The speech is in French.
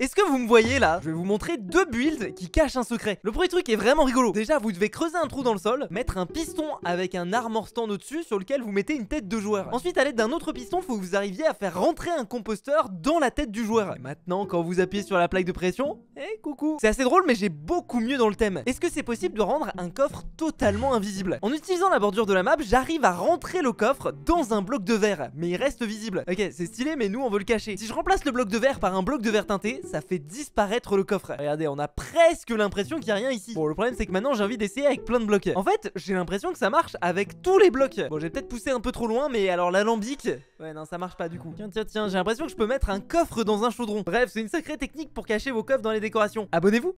Est-ce que vous me voyez là Je vais vous montrer deux builds qui cachent un secret. Le premier truc est vraiment rigolo. Déjà, vous devez creuser un trou dans le sol, mettre un piston avec un armor stand au-dessus sur lequel vous mettez une tête de joueur. Ensuite, à l'aide d'un autre piston, faut que vous arriviez à faire rentrer un composteur dans la tête du joueur. maintenant, quand vous appuyez sur la plaque de pression, eh coucou C'est assez drôle, mais j'ai beaucoup mieux dans le thème. Est-ce que c'est possible de rendre un coffre totalement invisible En utilisant la bordure de la map, j'arrive à rentrer le coffre dans un bloc de verre, mais il reste visible. Ok, c'est stylé, mais nous on veut le cacher. Si je remplace le bloc de verre par un bloc de verre teinté, ça fait disparaître le coffre Regardez, on a presque l'impression qu'il n'y a rien ici. Bon, le problème, c'est que maintenant, j'ai envie d'essayer avec plein de blocs. En fait, j'ai l'impression que ça marche avec tous les blocs. Bon, j'ai peut-être poussé un peu trop loin, mais alors l'alambic... Ouais, non, ça marche pas du coup. Tiens, tiens, tiens, j'ai l'impression que je peux mettre un coffre dans un chaudron. Bref, c'est une sacrée technique pour cacher vos coffres dans les décorations. Abonnez-vous